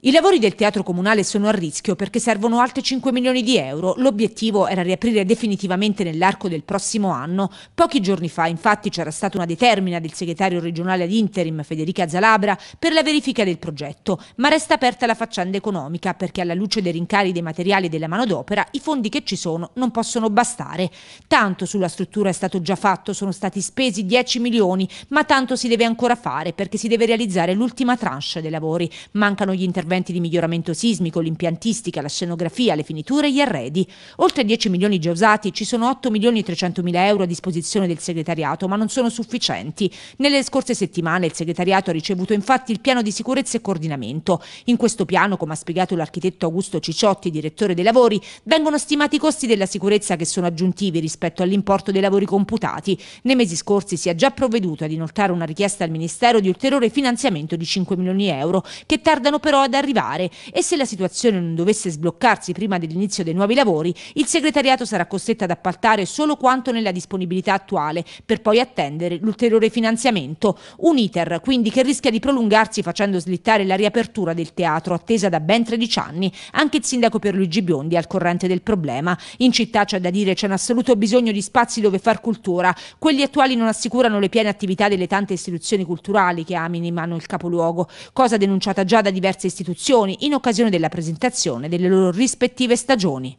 I lavori del teatro comunale sono a rischio perché servono altri 5 milioni di euro. L'obiettivo era riaprire definitivamente nell'arco del prossimo anno. Pochi giorni fa, infatti, c'era stata una determina del segretario regionale ad interim Federica Zalabra per la verifica del progetto, ma resta aperta la faccenda economica perché alla luce dei rincari dei materiali e della manodopera i fondi che ci sono non possono bastare. Tanto sulla struttura è stato già fatto, sono stati spesi 10 milioni, ma tanto si deve ancora fare perché si deve realizzare l'ultima tranche dei lavori. Mancano gli interventi interventi di miglioramento sismico, l'impiantistica, la scenografia, le finiture e gli arredi. Oltre 10 milioni già usati, ci sono 8 milioni e 300 mila euro a disposizione del segretariato, ma non sono sufficienti. Nelle scorse settimane il segretariato ha ricevuto infatti il piano di sicurezza e coordinamento. In questo piano, come ha spiegato l'architetto Augusto Cicciotti, direttore dei lavori, vengono stimati i costi della sicurezza che sono aggiuntivi rispetto all'importo dei lavori computati. Nei mesi scorsi si è già provveduto ad inoltrare una richiesta al Ministero di ulteriore finanziamento di 5 milioni di euro, che tardano però ad arrivare e se la situazione non dovesse sbloccarsi prima dell'inizio dei nuovi lavori, il segretariato sarà costretto ad appaltare solo quanto nella disponibilità attuale per poi attendere l'ulteriore finanziamento. Un iter quindi che rischia di prolungarsi facendo slittare la riapertura del teatro attesa da ben 13 anni. Anche il sindaco Pierluigi Biondi è al corrente del problema. In città c'è da dire c'è un assoluto bisogno di spazi dove far cultura. Quelli attuali non assicurano le piene attività delle tante istituzioni culturali che amini mano il capoluogo, cosa denunciata già da diverse istituzioni istituzioni in occasione della presentazione delle loro rispettive stagioni.